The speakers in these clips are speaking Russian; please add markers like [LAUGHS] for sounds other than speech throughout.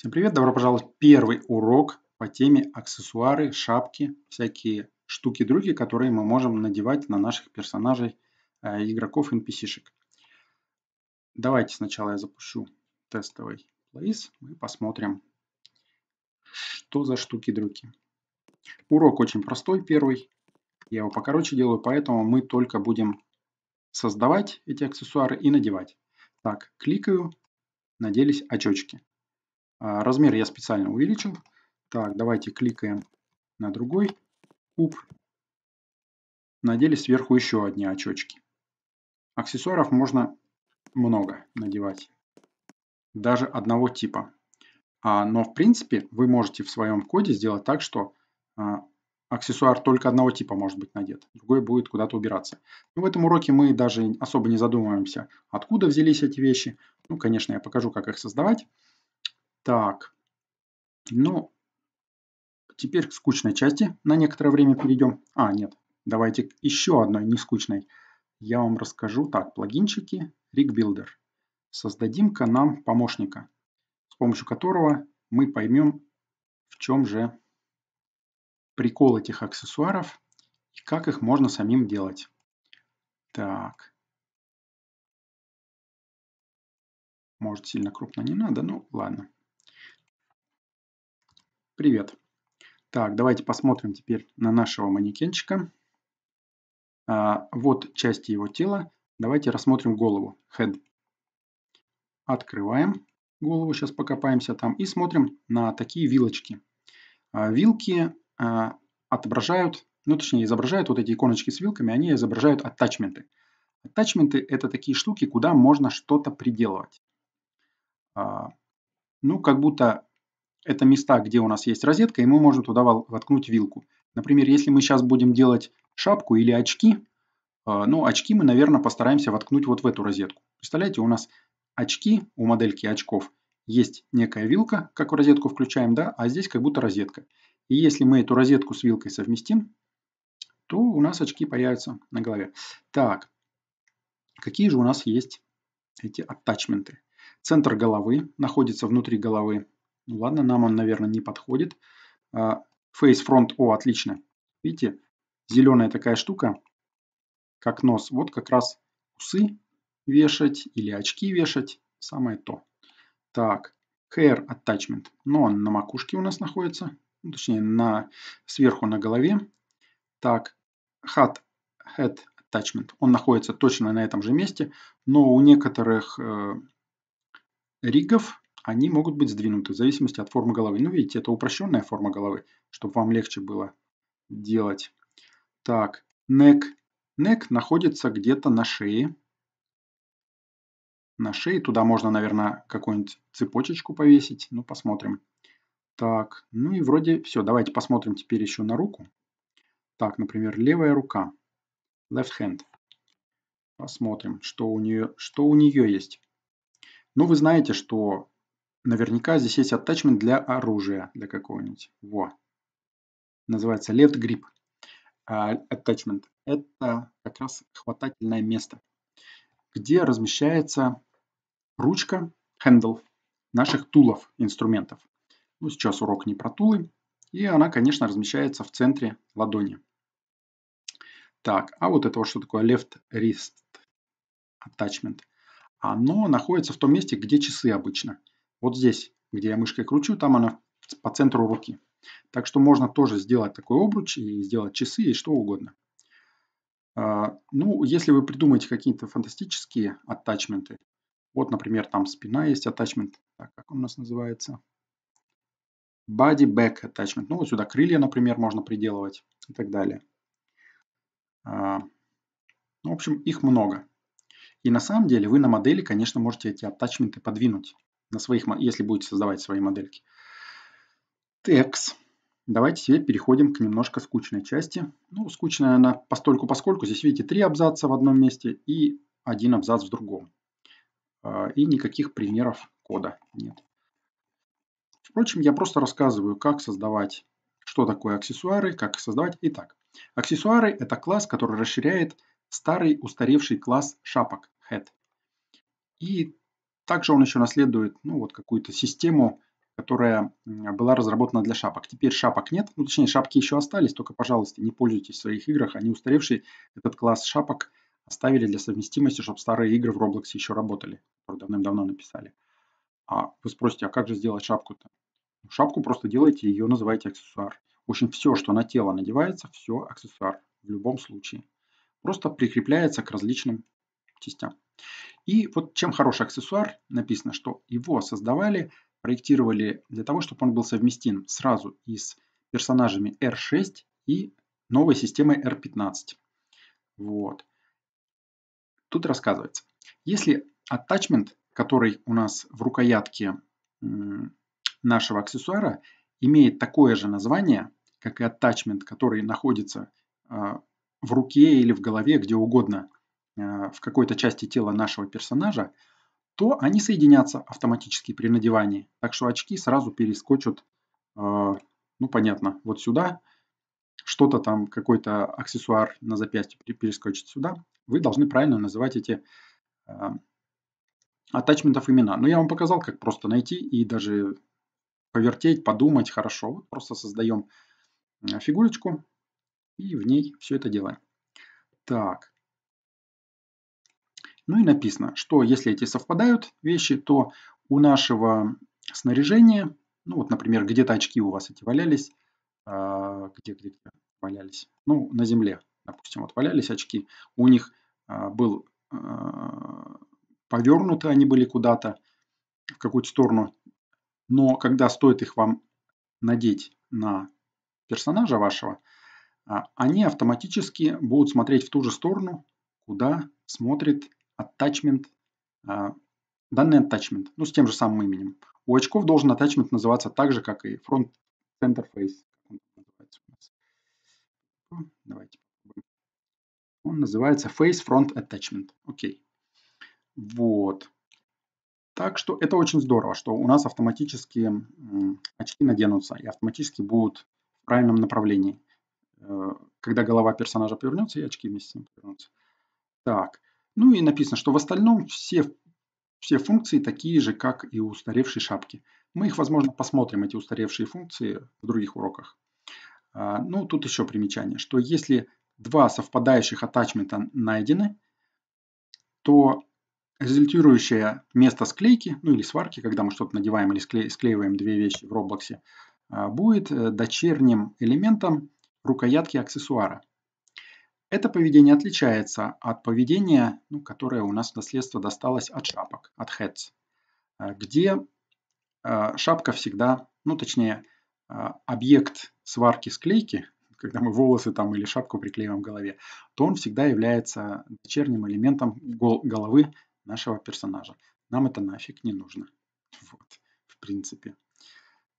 Всем привет, добро пожаловать в первый урок по теме аксессуары, шапки, всякие штуки другие которые мы можем надевать на наших персонажей, э, игроков, NPC-шек. Давайте сначала я запущу тестовый плейс, и посмотрим, что за штуки другие Урок очень простой первый, я его покороче делаю, поэтому мы только будем создавать эти аксессуары и надевать. Так, кликаю, наделись очечки. А, размер я специально увеличил. Так, давайте кликаем на другой куб. Надели сверху еще одни очечки. Аксессуаров можно много надевать. Даже одного типа. А, но в принципе вы можете в своем коде сделать так, что а, аксессуар только одного типа может быть надет. Другой будет куда-то убираться. Но ну, в этом уроке мы даже особо не задумываемся, откуда взялись эти вещи. Ну, конечно, я покажу, как их создавать. Так, ну, теперь к скучной части на некоторое время перейдем. А, нет, давайте к еще одной не скучной. Я вам расскажу. Так, плагинчики, Rig Builder. Создадим-ка нам помощника, с помощью которого мы поймем, в чем же прикол этих аксессуаров и как их можно самим делать. Так. Может, сильно крупно не надо, ну ладно. Привет. Так, давайте посмотрим теперь на нашего манекенчика. А, вот части его тела. Давайте рассмотрим голову, head. Открываем голову, сейчас покопаемся там и смотрим на такие вилочки. А, вилки а, отображают, ну точнее изображают вот эти иконочки с вилками, они изображают аттачменты. Аттачменты это такие штуки, куда можно что-то приделывать. А, ну, как будто это места, где у нас есть розетка, и мы можем туда воткнуть вилку. Например, если мы сейчас будем делать шапку или очки, а, ну, очки мы, наверное, постараемся воткнуть вот в эту розетку. Представляете, у нас очки, у модельки очков есть некая вилка, как в розетку включаем, да, а здесь как будто розетка. И если мы эту розетку с вилкой совместим, то у нас очки появятся на голове. Так, какие же у нас есть эти аттачменты? Центр головы находится внутри головы. Ну ладно, нам он, наверное, не подходит. А, Face Front O, отлично. Видите, зеленая такая штука, как нос. Вот как раз усы вешать или очки вешать. Самое то. Так, Hair Attachment. Но ну, он на макушке у нас находится. Ну, точнее, на, сверху на голове. Так, Hat, Head Attachment. Он находится точно на этом же месте. Но у некоторых э, ригов они могут быть сдвинуты в зависимости от формы головы. Ну, видите, это упрощенная форма головы, чтобы вам легче было делать. Так, neck. Neck находится где-то на шее. На шее туда можно, наверное, какую-нибудь цепочечку повесить. Ну, посмотрим. Так, ну и вроде все. Давайте посмотрим теперь еще на руку. Так, например, левая рука. Left hand. Посмотрим, что у нее, что у нее есть. Ну, вы знаете, что Наверняка здесь есть аттачмент для оружия, для какого-нибудь. Во. Называется left grip а, attachment. Это как раз хватательное место, где размещается ручка, handle наших тулов, инструментов. Ну, сейчас урок не про тулы. И она, конечно, размещается в центре ладони. Так, а вот это вот что такое left wrist attachment? Оно находится в том месте, где часы обычно – вот здесь, где я мышкой кручу, там она по центру руки. Так что можно тоже сделать такой обруч и сделать часы и что угодно. А, ну, если вы придумаете какие-то фантастические аттачменты, вот, например, там спина есть аттачмент, так, как он у нас называется, body back attachment, ну, вот сюда крылья, например, можно приделывать и так далее. А, ну, в общем, их много. И на самом деле вы на модели, конечно, можете эти аттачменты подвинуть на своих, если будете создавать свои модельки. TX. Давайте теперь переходим к немножко скучной части. Ну, скучная она постольку поскольку. Здесь, видите, три абзаца в одном месте и один абзац в другом. А, и никаких примеров кода нет. Впрочем, я просто рассказываю, как создавать, что такое аксессуары, как их создавать. Итак, аксессуары – это класс, который расширяет старый устаревший класс шапок, head. И также он еще наследует ну, вот какую-то систему, которая была разработана для шапок. Теперь шапок нет, ну, точнее шапки еще остались, только, пожалуйста, не пользуйтесь в своих играх, они устаревшие. Этот класс шапок оставили для совместимости, чтобы старые игры в Roblox еще работали, которые давным-давно написали. А вы спросите, а как же сделать шапку-то? Ну, шапку просто делайте, ее называйте аксессуар. В общем, все, что на тело надевается, все аксессуар в любом случае. Просто прикрепляется к различным частям. И вот чем хороший аксессуар, написано, что его создавали, проектировали для того, чтобы он был совместим сразу и с персонажами R6 и новой системой R15. Вот. Тут рассказывается. Если attachment, который у нас в рукоятке нашего аксессуара, имеет такое же название, как и attachment, который находится а, в руке или в голове, где угодно Э, в какой-то части тела нашего персонажа, то они соединятся автоматически при надевании. Так что очки сразу перескочат, э, ну понятно, вот сюда, что-то там, какой-то аксессуар на запястье перескочит сюда. Вы должны правильно называть эти атачментов э, имена. Но я вам показал, как просто найти и даже повертеть, подумать хорошо. Вот просто создаем фигурочку и в ней все это делаем. Так, ну и написано, что если эти совпадают вещи, то у нашего снаряжения, ну вот, например, где-то очки у вас эти валялись, а, где, где, где валялись, ну, на земле, допустим, вот валялись очки, у них а, был а, повернуты они были куда-то, в какую-то сторону, но когда стоит их вам надеть на персонажа вашего, они автоматически будут смотреть в ту же сторону, куда смотрит attachment, а, данный attachment, ну, с тем же самым именем. У очков должен attachment называться так же, как и front center face. Давайте. Он называется face front attachment. Окей. Вот. Так что это очень здорово, что у нас автоматически очки наденутся и автоматически будут в правильном направлении. Э, когда голова персонажа повернется, и очки вместе с ним повернутся. Так. Ну и написано, что в остальном все, все функции такие же, как и у устаревшей шапки. Мы их, возможно, посмотрим, эти устаревшие функции, в других уроках. А, ну, тут еще примечание, что если два совпадающих атачмента найдены, то результирующее место склейки, ну или сварки, когда мы что-то надеваем или склеиваем две вещи в Роблоксе, а, будет э, дочерним элементом рукоятки аксессуара. Это поведение отличается от поведения, ну, которое у нас в наследство досталось от шапок, от heads, э, где э, шапка всегда, ну точнее, э, объект сварки-склейки, [LAUGHS] когда мы волосы там или шапку приклеиваем к голове, то он всегда является дочерним элементом головы нашего персонажа. Нам это нафиг не нужно. [LAUGHS] Вот, в принципе.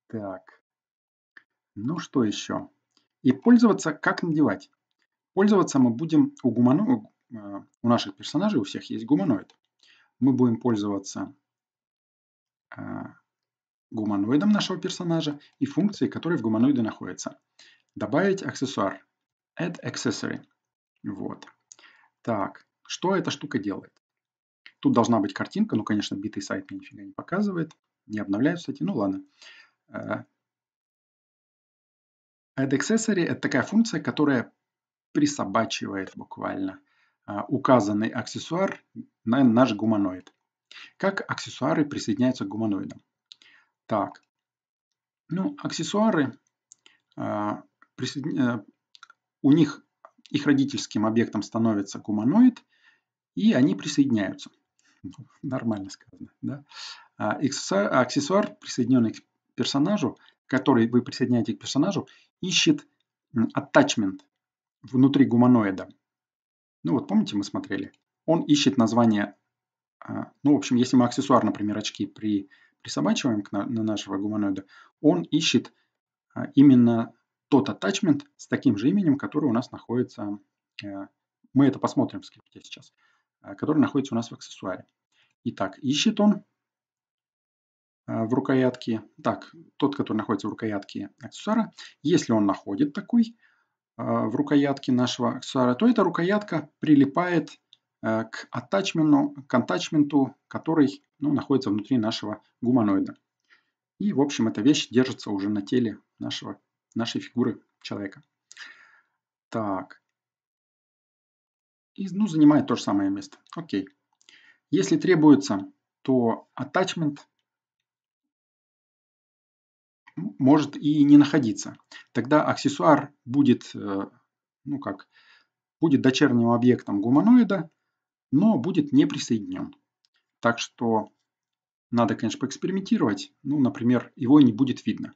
Так. Ну что еще? И пользоваться как надевать. Пользоваться мы будем у гуманоид, э, у наших персонажей, у всех есть гуманоид. Мы будем пользоваться э, гуманоидом нашего персонажа и функцией, которая в гуманоиде находится Добавить аксессуар. Add accessory. Вот. Так, что эта штука делает? Тут должна быть картинка, ну, конечно, битый сайт мне нифига не показывает. Не обновляются эти, ну ладно. Э, Add accessory – это такая функция, которая присобачивает буквально а, указанный аксессуар на наш гуманоид. Как аксессуары присоединяются к гуманоидам? Так, ну, аксессуары, а, а, у них их родительским объектом становится гуманоид, и они присоединяются. Ну, нормально сказано, да? Аксессуар, присоединенный к персонажу, который вы присоединяете к персонажу, ищет attachment, внутри гуманоида. Ну вот помните, мы смотрели. Он ищет название, а, ну в общем, если мы аксессуар, например, очки при, присобачиваем на, на нашего гуманоида, он ищет а, именно тот attachment с таким же именем, который у нас находится, а, мы это посмотрим в скрипте сейчас, который находится у нас в аксессуаре. Итак, ищет он в рукоятке, так, тот, который находится в рукоятке аксессуара. Если он находит такой, а, в рукоятке нашего аксессуара, то эта рукоятка прилипает э, к аттачменту, к аттачменту, который ну, находится внутри нашего гуманоида. И, в общем, эта вещь держится уже на теле нашего, нашей фигуры человека. Так. И, ну, занимает то же самое место. Окей. Если требуется, то attachment может и не находиться. Тогда аксессуар будет, э, ну как, будет дочерним объектом гуманоида, но будет не присоединен. Так что надо, конечно, поэкспериментировать. Ну, например, его не будет видно.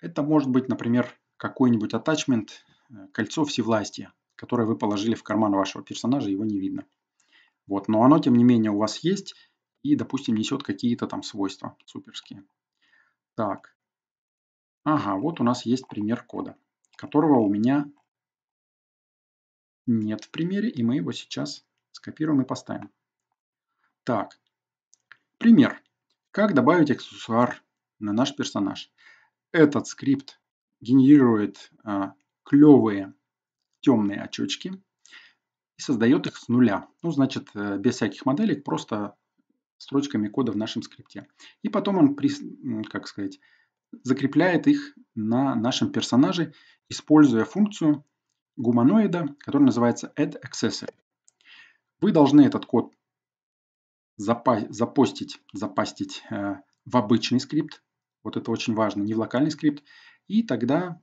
Это может быть, например, какой-нибудь атачмент, э, кольцо всевластия, которое вы положили в карман вашего персонажа, его не видно. Вот, но оно, тем не менее, у вас есть и, допустим, несет какие-то там свойства суперские. Так. Ага, вот у нас есть пример кода, которого у меня нет в примере, и мы его сейчас скопируем и поставим. Так. Пример. Как добавить аксессуар на наш персонаж? Этот скрипт генерирует а, клевые темные очечки и создает их с нуля. Ну, значит, э, без всяких моделек, просто строчками кода в нашем скрипте. И потом он, как сказать, закрепляет их на нашем персонаже, используя функцию гуманоида, которая называется add accessory. Вы должны этот код запа запостить, запастить э, в обычный скрипт. Вот это очень важно, не в локальный скрипт. И тогда...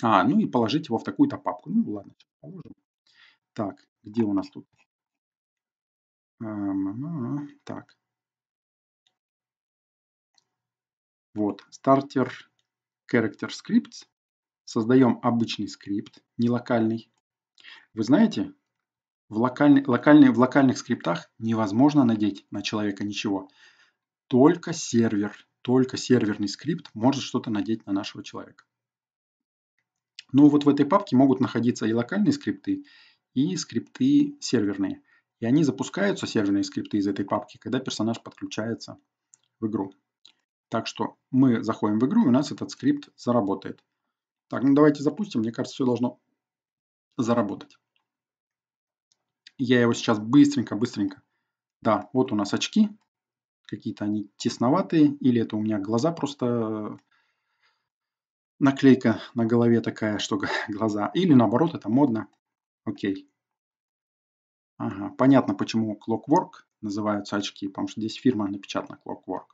А, ну и положить его в такую-то папку. Ну ладно, положим. Так, где у нас тут так. Вот, стартер character scripts. Создаем обычный скрипт, не локальный. Вы знаете, в, локальный, локальный, в локальных скриптах невозможно надеть на человека ничего. Только сервер, только серверный скрипт может что-то надеть на нашего человека. Но ну, вот в этой папке могут находиться и локальные скрипты, и скрипты серверные. И они запускаются, серверные скрипты из этой папки, когда персонаж подключается в игру. Так что мы заходим в игру, и у нас этот скрипт заработает. Так, ну давайте запустим. Мне кажется, все должно заработать. Я его сейчас быстренько-быстренько... Да, вот у нас очки. Какие-то они тесноватые. Или это у меня глаза просто... Наклейка на голове такая, что [LAUGHS] глаза. Или наоборот, это модно. Окей. Ага, понятно, почему Clockwork называются очки, потому что здесь фирма напечатана Clockwork.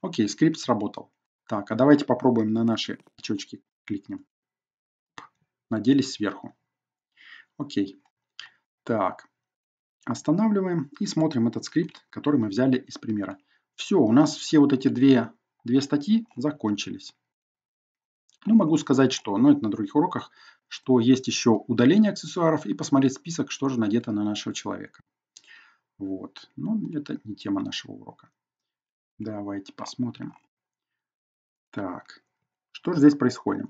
Окей, скрипт сработал. Так, а давайте попробуем на наши очечки кликнем. Наделись сверху. Окей. Так, останавливаем и смотрим этот скрипт, который мы взяли из примера. Все, у нас все вот эти две, две статьи закончились. Ну, могу сказать, что, но ну, это на других уроках, что есть еще удаление аксессуаров и посмотреть список, что же надето на нашего человека. Вот. Но ну, это не тема нашего урока. Давайте посмотрим. Так, что же здесь происходит?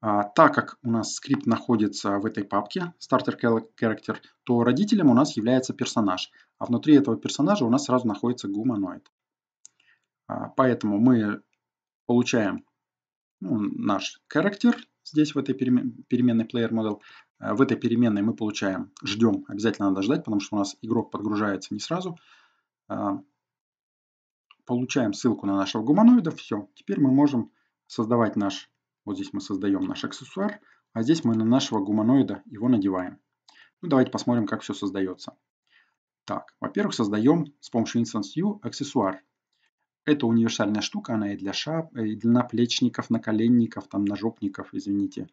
А, так как у нас скрипт находится в этой папке Starter Character, то родителем у нас является персонаж, а внутри этого персонажа у нас сразу находится гуманоид. А, поэтому мы получаем ну, наш характер здесь в этой переменной player model. Э, в этой переменной мы получаем, ждем, обязательно надо ждать, потому что у нас игрок подгружается не сразу. Э, получаем ссылку на нашего гуманоида, все. Теперь мы можем создавать наш, вот здесь мы создаем наш аксессуар, а здесь мы на нашего гуманоида его надеваем. Ну, давайте посмотрим, как все создается. Так, во-первых, создаем с помощью Instance аксессуар это универсальная штука, она и для шап, э, и для наплечников, наколенников, там, ножопников, извините,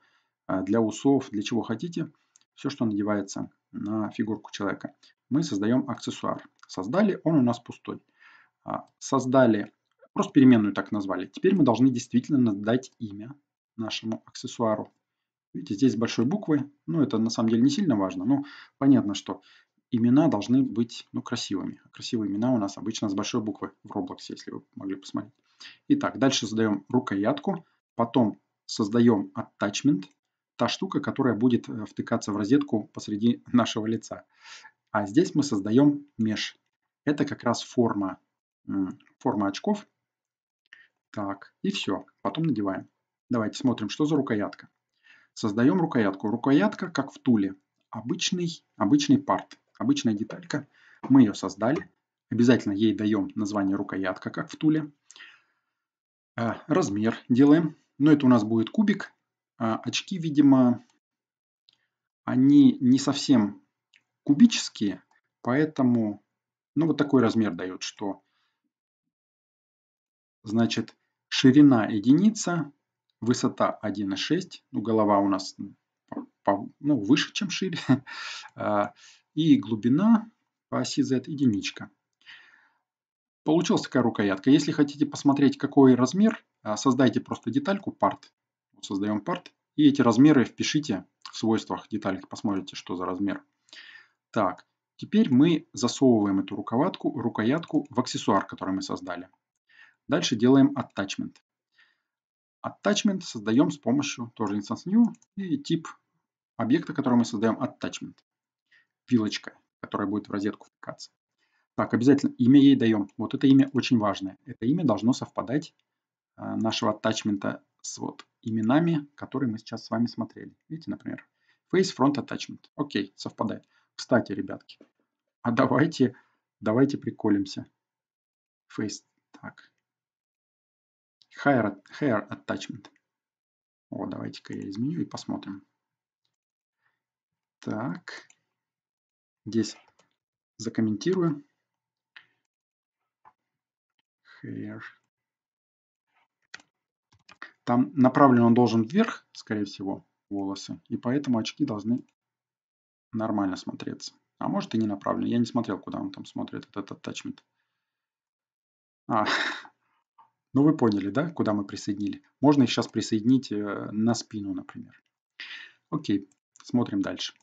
а, для усов, для чего хотите. Все, что надевается на фигурку человека. Мы создаем аксессуар. Создали, он у нас пустой. А, создали, просто переменную так назвали. Теперь мы должны действительно дать имя нашему аксессуару. Видите, здесь большой буквы, но ну, это на самом деле не сильно важно, но понятно, что имена должны быть ну, красивыми. Красивые имена у нас обычно с большой буквы в Roblox, если вы могли посмотреть. Итак, дальше создаем рукоятку, потом создаем attachment, та штука, которая будет э, втыкаться в розетку посреди [LAUGHS] нашего лица. А здесь мы создаем mesh. Это как раз форма, форма очков. Так, и все. Потом надеваем. Давайте смотрим, что за рукоятка. Создаем рукоятку. Рукоятка, как в туле, обычный, обычный парт обычная деталька. Мы ее создали. Обязательно ей даем название рукоятка, как в туле. А, размер делаем. Но это у нас будет кубик. А, очки, видимо, они не совсем кубические, поэтому ну, вот такой размер дает, что значит ширина единица, высота 1,6, ну, голова у нас по, ну, выше, чем шире, [LAUGHS] а, и глубина по оси Z единичка. Получилась такая рукоятка. Если хотите посмотреть, какой размер, а, создайте просто детальку part. Вот создаем part. И эти размеры впишите в свойствах детальки. Посмотрите, что за размер. Так, теперь мы засовываем эту рукоятку, рукоятку в аксессуар, который мы создали. Дальше делаем attachment. Attachment создаем с помощью тоже instance new и тип объекта, который мы создаем attachment пилочка, которая будет в розетку втыкаться. Так, обязательно имя ей даем. Вот это имя очень важное. Это имя должно совпадать а, нашего аттачмента с вот именами, которые мы сейчас с вами смотрели. Видите, например, face front attachment. Окей, совпадает. Кстати, ребятки, а давайте, давайте приколимся. Face, так. Hair, hair attachment. О, давайте-ка я изменю и посмотрим. Так, Здесь закомментирую. Hash. Там направлен он должен вверх, скорее всего, волосы. И поэтому очки должны нормально смотреться. А может и не направлен. Я не смотрел, куда он там смотрит, этот attachment. А, [LAUGHS] ну вы поняли, да, куда мы присоединили. Можно их сейчас присоединить э, на спину, например. Окей, смотрим дальше.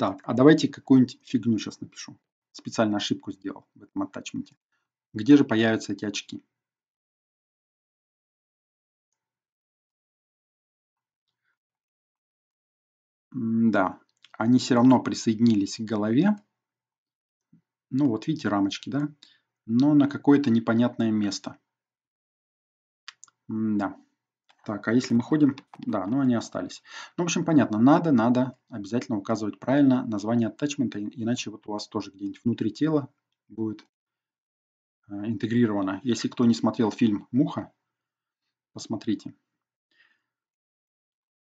Так, а давайте какую-нибудь фигню сейчас напишу. Специально ошибку сделал в этом аттачменте. Где же появятся эти очки? да, они все равно присоединились к голове. Ну вот видите рамочки, да? Но на какое-то непонятное место. М да. Так, а если мы ходим, да, ну они остались. Ну, в общем, понятно, надо, надо обязательно указывать правильно название аттачмента, иначе вот у вас тоже где-нибудь внутри тела будет э, интегрировано. Если кто не смотрел фильм «Муха», посмотрите,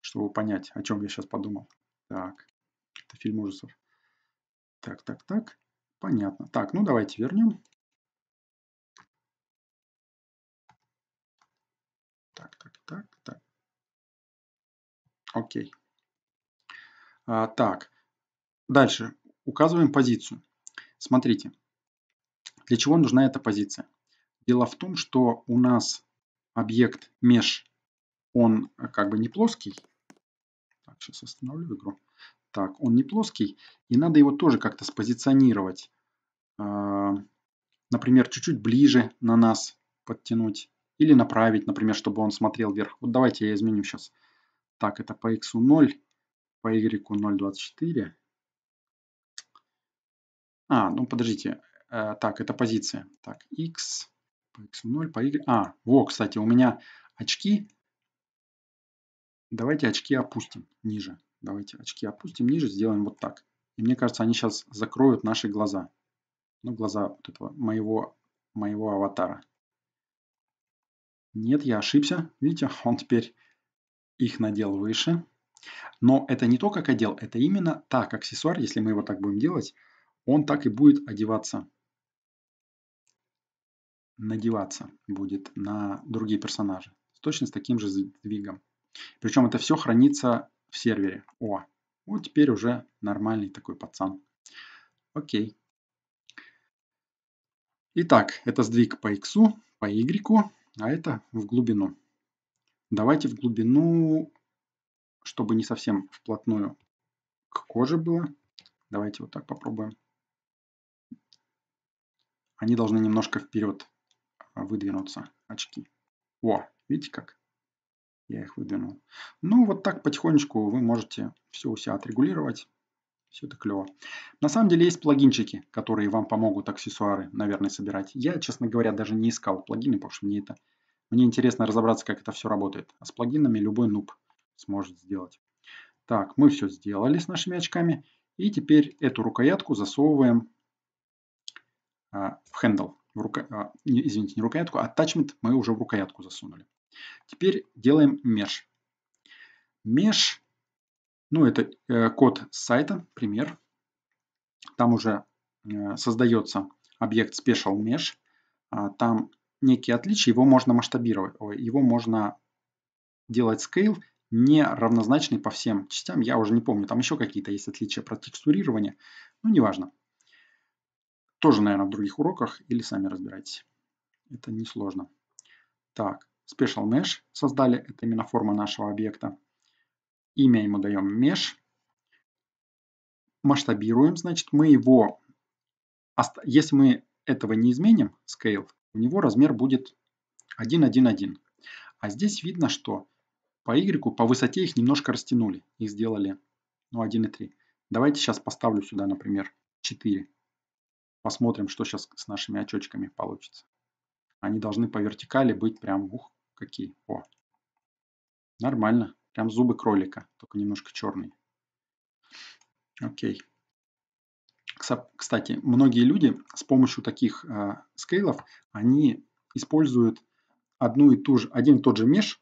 чтобы понять, о чем я сейчас подумал. Так, это фильм ужасов. Так, так, так, понятно. Так, ну давайте вернем так, так. Окей. А, так, дальше. Указываем позицию. Смотрите, для чего нужна эта позиция? Дело в том, что у нас объект mesh, он э, как бы не плоский. Так, сейчас остановлю игру. Так, он не плоский, и надо его тоже как-то спозиционировать. А, например, чуть-чуть ближе на нас подтянуть. Или направить, например, чтобы он смотрел вверх. Вот давайте я изменю сейчас. Так, это по x 0, по y 0,24. А, ну подождите. Э, так, это позиция. Так, x, по x 0, по y. А, во, кстати, у меня очки. Давайте очки опустим ниже. Давайте очки опустим ниже, сделаем вот так. И мне кажется, они сейчас закроют наши глаза. Ну, глаза вот этого моего, моего аватара. Нет, я ошибся. Видите, он теперь их надел выше. Но это не то, как одел, это именно так аксессуар, если мы его так будем делать, он так и будет одеваться. Надеваться будет на другие персонажи. Точно с таким же сдвигом. Причем это все хранится в сервере. О, вот теперь уже нормальный такой пацан. Окей. Итак, это сдвиг по x, по y. А это в глубину. Давайте в глубину, чтобы не совсем вплотную к коже было. Давайте вот так попробуем. Они должны немножко вперед а, выдвинуться, очки. О, видите как? Я их выдвинул. Ну, вот так потихонечку вы можете все у себя отрегулировать. Все это клево. На самом деле есть плагинчики, которые вам помогут аксессуары, наверное, собирать. Я, честно говоря, даже не искал плагины, потому что мне это... Мне интересно разобраться, как это все работает. А с плагинами любой нуб сможет сделать. Так, мы все сделали с нашими очками. И теперь эту рукоятку засовываем а, в хендл. В рука... а, извините, не рукоятку, а тачмент мы уже в рукоятку засунули. Теперь делаем меж. Меж ну, это э, код сайта, пример. Там уже э, создается объект special mesh. А, там некие отличия, его можно масштабировать, его можно делать scale не равнозначный по всем частям. Я уже не помню, там еще какие-то есть отличия про текстурирование, Ну, неважно. Тоже, наверное, в других уроках или сами разбирайтесь. Это несложно. Так, Special Mesh создали, это именно форма нашего объекта имя ему даем mesh, масштабируем, значит, мы его, если мы этого не изменим, scale, у него размер будет 1.1.1. А здесь видно, что по y, по высоте их немножко растянули. Их сделали ну, 1.3. Давайте сейчас поставлю сюда, например, 4. Посмотрим, что сейчас с нашими очечками получится. Они должны по вертикали быть прям, ух, какие. О, нормально. Прям зубы кролика, только немножко черные. Окей. Кстати, многие люди с помощью таких э, скейлов, они используют одну и ту же, один и тот же меж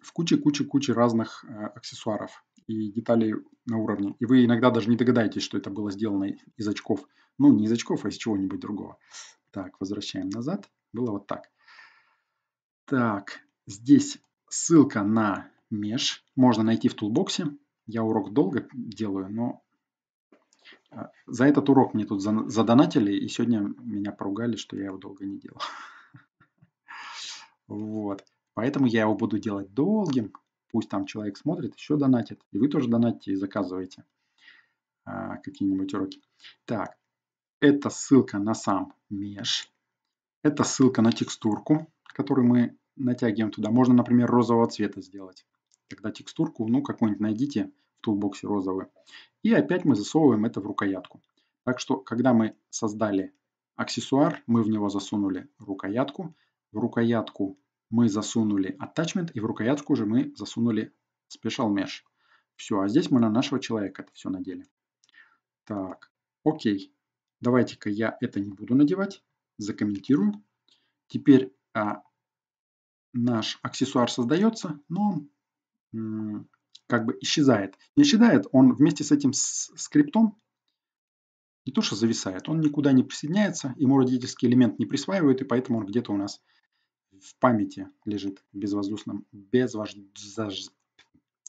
в куче-куче-куче разных э, аксессуаров и деталей на уровне. И вы иногда даже не догадаетесь, что это было сделано из очков. Ну, не из очков, а из чего-нибудь другого. Так, возвращаем назад. Было вот так. Так, здесь ссылка на Mesh можно найти в тулбоксе. Я урок долго делаю, но а, за этот урок мне тут задонатили, и сегодня меня поругали, что я его долго не делал. [LAUGHS] Вот. Поэтому я его буду делать долгим. Пусть там человек смотрит, еще донатит. И вы тоже донатите и заказываете а, какие-нибудь уроки. Так, это ссылка на сам меж. Это ссылка на текстурку, которую мы натягиваем туда. Можно, например, розового цвета сделать. Когда текстурку, ну какую-нибудь найдите в тулбоксе розовую. И опять мы засовываем это в рукоятку. Так что, когда мы создали аксессуар, мы в него засунули рукоятку, в рукоятку мы засунули attachment, и в рукоятку уже мы засунули special mesh. Все, а здесь мы на нашего человека это все надели. Так, окей. Давайте-ка я это не буду надевать, закомментирую. Теперь а, наш аксессуар создается, но как бы исчезает. Не исчезает, он вместе с этим скриптом не то что зависает, он никуда не присоединяется, ему родительский элемент не присваивают, и поэтому он где-то у нас в памяти лежит в безвоздушном, безвож...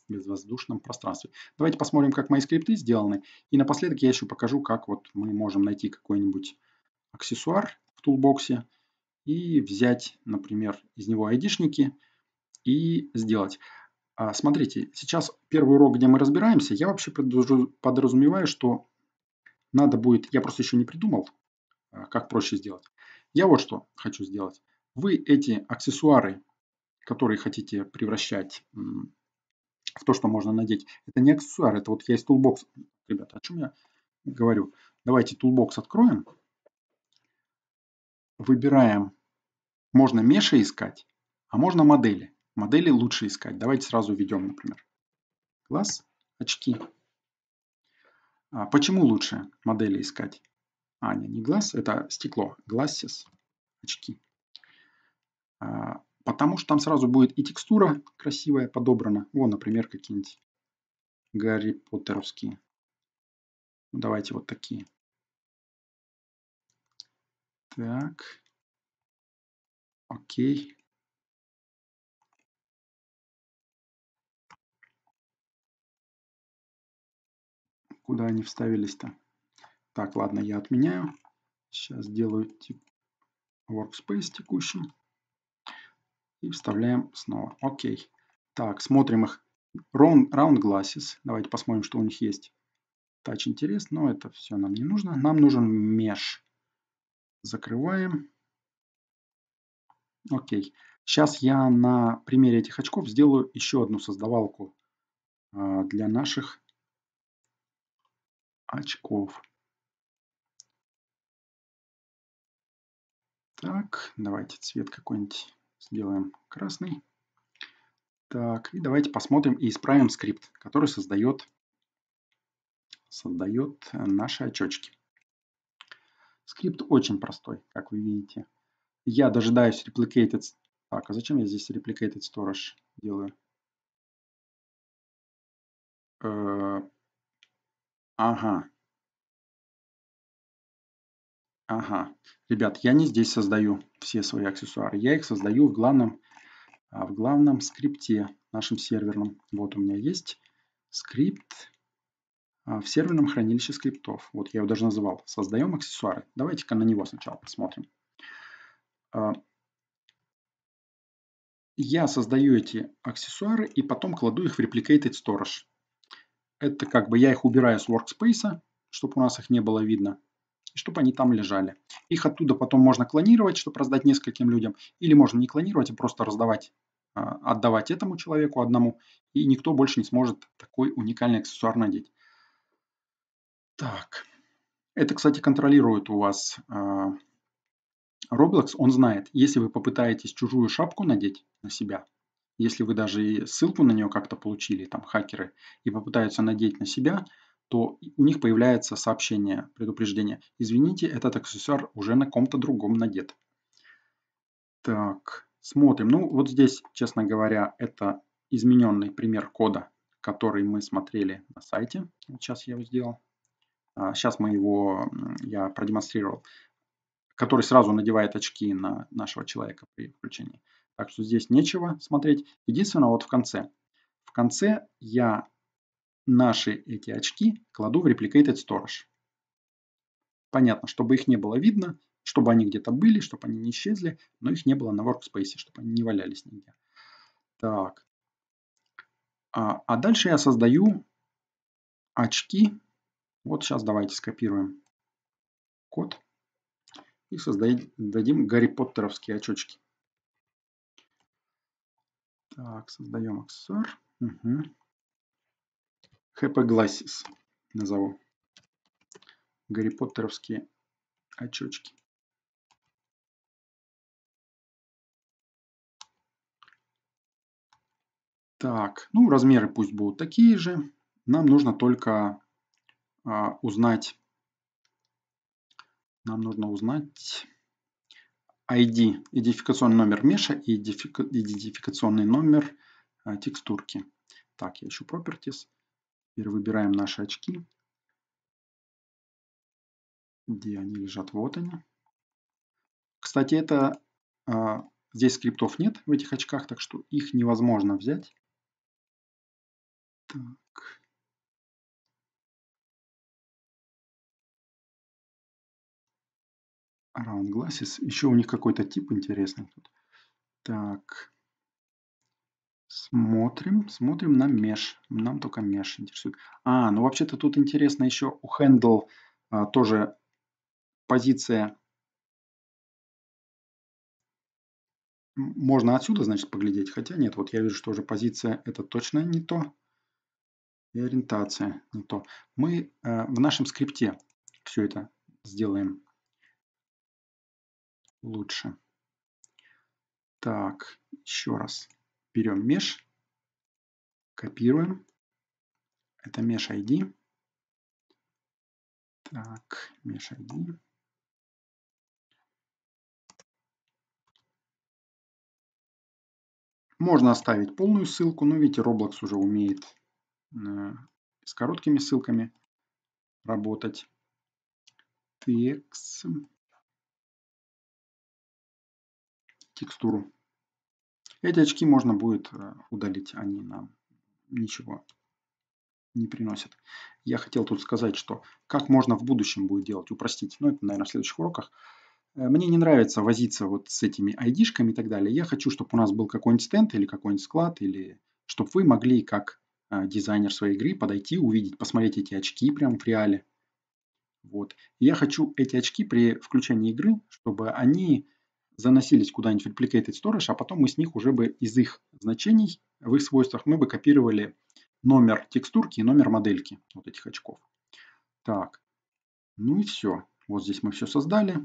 безвоздушном пространстве. Давайте посмотрим, как мои скрипты сделаны. И напоследок я еще покажу, как вот мы можем найти какой-нибудь аксессуар в тулбоксе и взять, например, из него айдишники и сделать. А, смотрите, сейчас первый урок, где мы разбираемся, я вообще подразумеваю, что надо будет, я просто еще не придумал, а, как проще сделать. Я вот что хочу сделать. Вы эти аксессуары, которые хотите превращать в то, что можно надеть, это не аксессуар, это вот я из Toolbox. Ребята, о чем я говорю? Давайте Toolbox откроем. Выбираем, можно меша искать, а можно модели. Модели лучше искать. Давайте сразу введем, например. Класс, очки. А почему лучше модели искать? А, не, не глаз, это стекло. Glasses, очки. А, потому что там сразу будет и текстура красивая подобрана. Вот, например, какие-нибудь Гарри Поттеровские. Ну, давайте вот такие. Так. Окей. Куда они вставились-то? Так, ладно, я отменяю. Сейчас делаю тип workspace текущим И вставляем снова. Окей. Так, смотрим их. Round, round glasses. Давайте посмотрим, что у них есть. Touch интерес, но это все нам не нужно. Нам нужен mesh. Закрываем. Окей. Сейчас я на примере этих очков сделаю еще одну создавалку а, для наших очков. Так, давайте цвет какой-нибудь сделаем красный. Так, и давайте посмотрим и исправим скрипт, который создает, создает э, наши очечки. Скрипт очень простой, как вы видите. Я дожидаюсь replicated... Так, а зачем я здесь replicated storage делаю? Э, Ага. Ага. Ребят, я не здесь создаю все свои аксессуары. Я их создаю в главном, а, в главном скрипте нашем серверном. Вот у меня есть скрипт а, в серверном хранилище скриптов. Вот я его даже называл. Создаем аксессуары. Давайте-ка на него сначала посмотрим. А, я создаю эти аксессуары и потом кладу их в Replicated Storage. Это как бы я их убираю с workspace, чтобы у нас их не было видно, и чтобы они там лежали. Их оттуда потом можно клонировать, чтобы раздать нескольким людям, или можно не клонировать, а просто раздавать, а, отдавать этому человеку одному, и никто больше не сможет такой уникальный аксессуар надеть. Так, это, кстати, контролирует у вас а, Roblox, он знает, если вы попытаетесь чужую шапку надеть на себя, если вы даже и ссылку на нее как-то получили, там хакеры, и попытаются надеть на себя, то у них появляется сообщение, предупреждение. Извините, этот аксессуар уже на ком-то другом надет. Так, смотрим. Ну, вот здесь, честно говоря, это измененный пример кода, который мы смотрели на сайте. Сейчас я его сделал. Сейчас а, мы его, я продемонстрировал, который сразу надевает очки на нашего человека при включении. Так что здесь нечего смотреть. Единственное, вот в конце. В конце я наши эти очки кладу в Replicated Storage. Понятно, чтобы их не было видно, чтобы они где-то были, чтобы они не исчезли, но их не было на workspace, чтобы они не валялись нигде. Так. А, а дальше я создаю очки. Вот сейчас давайте скопируем код и создадим Гарри Поттеровские очочки. Так, создаем аксессуар. Угу. HP Glasses назову. Гарри Поттеровские очечки. Так, ну размеры пусть будут такие же. Нам нужно только а, узнать, нам нужно узнать ID, идентификационный номер меша и идентификационный номер а, текстурки. Так, я ищу Properties. Теперь выбираем наши очки. Где они лежат? Вот они. Кстати, это а, здесь скриптов нет в этих очках, так что их невозможно взять. Так. Round Glasses. Еще у них какой-то тип интересный тут. Так. Смотрим, смотрим на mesh. Нам только mesh интересует. А, ну вообще-то тут интересно еще у handle а, тоже позиция. Можно отсюда, значит, поглядеть. Хотя нет, вот я вижу, что уже позиция это точно не то. И ориентация не то. Мы а, в нашем скрипте все это сделаем лучше. Так, еще раз. Берем mesh, копируем. Это mesh ID. Так, mesh ID. Можно оставить полную ссылку, но видите, Roblox уже умеет э, с короткими ссылками работать. Текст. текстуру. Эти очки можно будет э, удалить, они нам ничего не приносят. Я хотел тут сказать, что как можно в будущем будет делать, упростить, ну, это, наверное, в следующих уроках. Э, мне не нравится возиться вот с этими айдишками и так далее. Я хочу, чтобы у нас был какой-нибудь стенд или какой-нибудь склад, или чтобы вы могли как э, дизайнер своей игры подойти, увидеть, посмотреть эти очки прям в реале. Вот. я хочу эти очки при включении игры, чтобы они заносились куда-нибудь в replicated storage, а потом мы с них уже бы из их значений, в их свойствах мы бы копировали номер текстурки и номер модельки вот этих очков. Так, ну и все. Вот здесь мы все создали.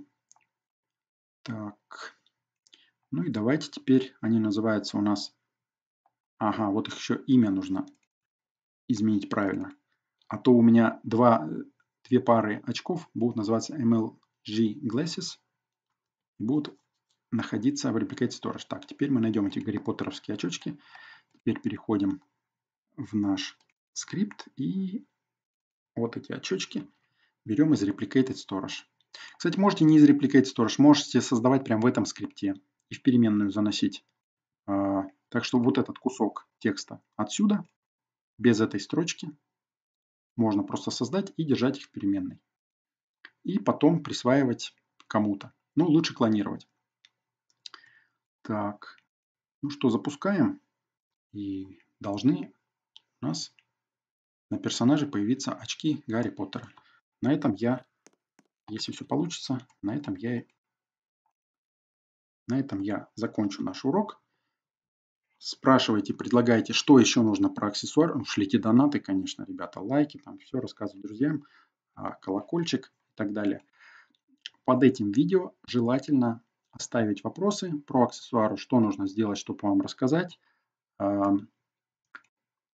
Так, ну и давайте теперь, они называются у нас, ага, вот их еще имя нужно изменить правильно. А то у меня два, две пары очков будут называться MLG Glasses будут находиться в Replicate Storage. Так, теперь мы найдем эти Гарри Поттеровские очечки. Теперь переходим в наш скрипт и вот эти очечки берем из Replicated Storage. Кстати, можете не из Replicate Storage, можете создавать прямо в этом скрипте и в переменную заносить. А, так что вот этот кусок текста отсюда, без этой строчки, можно просто создать и держать их в переменной. И потом присваивать кому-то. Ну, лучше клонировать. Так, ну что, запускаем. И должны у нас на персонаже появиться очки Гарри Поттера. На этом я, если все получится, на этом я, на этом я закончу наш урок. Спрашивайте, предлагайте, что еще нужно про аксессуар. Ну, шлите донаты, конечно, ребята, лайки, там все рассказывать друзьям, а, колокольчик и так далее. Под этим видео желательно оставить вопросы про аксессуары, что нужно сделать, чтобы вам рассказать.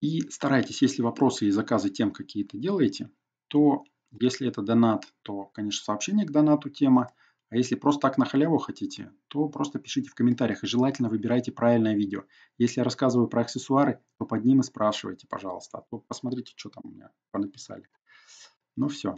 И старайтесь, если вопросы и заказы тем какие-то делаете, то если это донат, то, конечно, сообщение к донату тема. А если просто так на халяву хотите, то просто пишите в комментариях и желательно выбирайте правильное видео. Если я рассказываю про аксессуары, то под ним и спрашивайте, пожалуйста. А то посмотрите, что там у меня понаписали. Ну все.